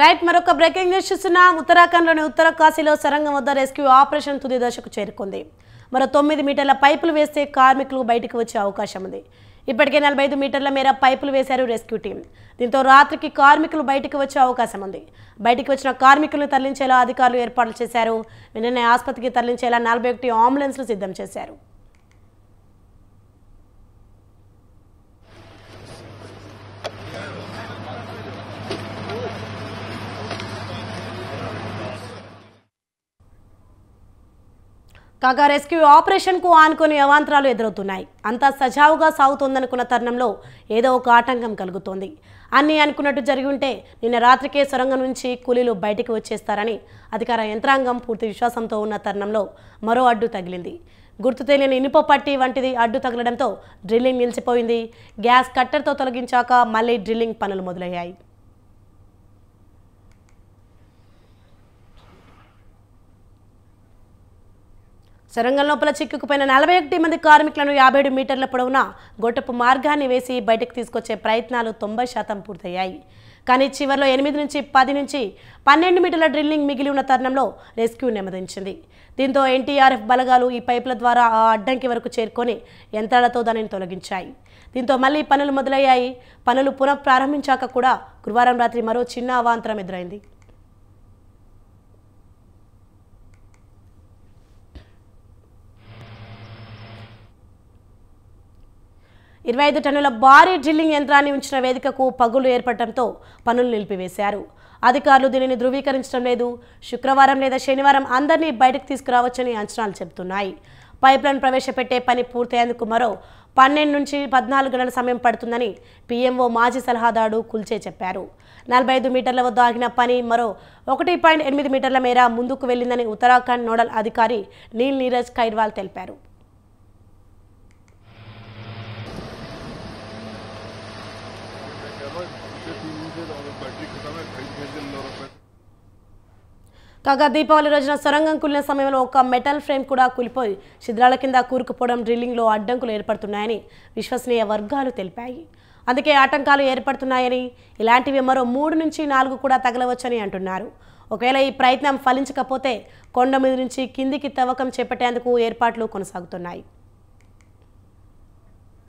right మరొక breaking news చూస్తున్నాం ఉత్తరాఖండ్లోని కాశీలో సరంగం వద్ద రెస్క్యూ ఆపరేషన్ తుది దశకు చేరుకుంది మరో తొమ్మిది మీటర్ల పైపులు వేస్తే కార్మికులు బయటకు వచ్చే అవకాశం ఉంది ఇప్పటికే నలభై ఐదు మీటర్ల మేర పైపులు వేశారు రెస్క్యూ టీం దీంతో రాత్రికి కార్మికులు బయటకు వచ్చే అవకాశం ఉంది బయటకు వచ్చిన కార్మికులను తరలించేలా అధికారులు ఏర్పాట్లు చేశారు నిన్న ఆసుపత్రికి తరలించేలా నలభై ఒకటి సిద్ధం చేశారు కాగా రెస్క్యూ ఆపరేషన్కు ఆనుకుని అవాంతరాలు ఎదురవుతున్నాయి అంతా సజావుగా సాగుతోందనుకున్న తరుణంలో ఏదో ఒక ఆటంకం కలుగుతోంది అన్ని అనుకున్నట్టు జరిగి ఉంటే నిన్న రాత్రికే సొరంగం నుంచి కూలీలు బయటికి వచ్చేస్తారని అధికార యంత్రాంగం పూర్తి విశ్వాసంతో ఉన్న తరుణంలో మరో అడ్డు తగిలింది గుర్తు తెలియని ఇనుప పట్టి వంటిది అడ్డు తగలడంతో డ్రిల్లింగ్ నిలిచిపోయింది గ్యాస్ కట్టర్తో తొలగించాక మళ్ళీ డ్రిల్లింగ్ పనులు మొదలయ్యాయి సొరంగం లోపల చిక్కుకుపోయిన నలభై ఒకటి మంది కార్మికులను యాభై ఏడు మీటర్ల పొడవున గొట్టపు మార్గాన్ని వేసి బయటకు తీసుకొచ్చే ప్రయత్నాలు తొంభై శాతం పూర్తయ్యాయి కానీ చివరిలో ఎనిమిది నుంచి పది నుంచి పన్నెండు మీటర్ల డ్రిల్లింగ్ మిగిలి ఉన్న తరుణంలో రెస్క్యూ నెమ్మదించింది దీంతో ఎన్టీఆర్ఎఫ్ బలగాలు ఈ పైపుల ద్వారా ఆ అడ్డంకి వరకు చేరుకొని యంత్రాలతో దానిని తొలగించాయి దీంతో మళ్ళీ పనులు మొదలయ్యాయి పనులు పునఃప్రారంభించాక కూడా గురువారం రాత్రి మరో చిన్న అవాంతరం ఎదురైంది ఇరవై ఐదు టన్నుల భారీ డ్రిల్లింగ్ యంత్రాన్ని ఉంచిన వేదికకు పగులు ఏర్పడటంతో పనులు నిలిపివేశారు అధికారులు దీనిని ధృవీకరించడం లేదు శుక్రవారం లేదా శనివారం అందరినీ బయటకు తీసుకురావచ్చని అంచనాలు చెబుతున్నాయి పైప్లైన్ ప్రవేశపెట్టే పని పూర్తయ్యేందుకు మరో పన్నెండు నుంచి పద్నాలుగు గంటల సమయం పడుతుందని పీఎంఓ మాజీ సలహాదారు కుల్చే చెప్పారు నలభై ఐదు మీటర్ల వద్ద ఆగిన పని మరో ఒకటి పాయింట్ ఎనిమిది మీటర్ల మేర ముందుకు వెళ్లిందని ఉత్తరాఖండ్ నోడల్ అధికారి నీల్ నీరజ్ కైర్వాల్ తెలిపారు కాగా దీపావళి రోజున సొరంగం కూలిన సమయంలో ఒక మెటల్ ఫ్రేమ్ కూడా కూలిపోయి శిథిరాల కింద కూరుకుపోవడం డ్రిల్లింగ్లో అడ్డంకులు ఏర్పడుతున్నాయని విశ్వసనీయ వర్గాలు తెలిపాయి అందుకే ఆటంకాలు ఏర్పడుతున్నాయని ఇలాంటివి మరో మూడు నుంచి నాలుగు కూడా తగలవచ్చని అంటున్నారు ఒకవేళ ఈ ప్రయత్నం ఫలించకపోతే కొండ మీద నుంచి కిందికి తవ్వకం చేపట్టేందుకు ఏర్పాట్లు కొనసాగుతున్నాయి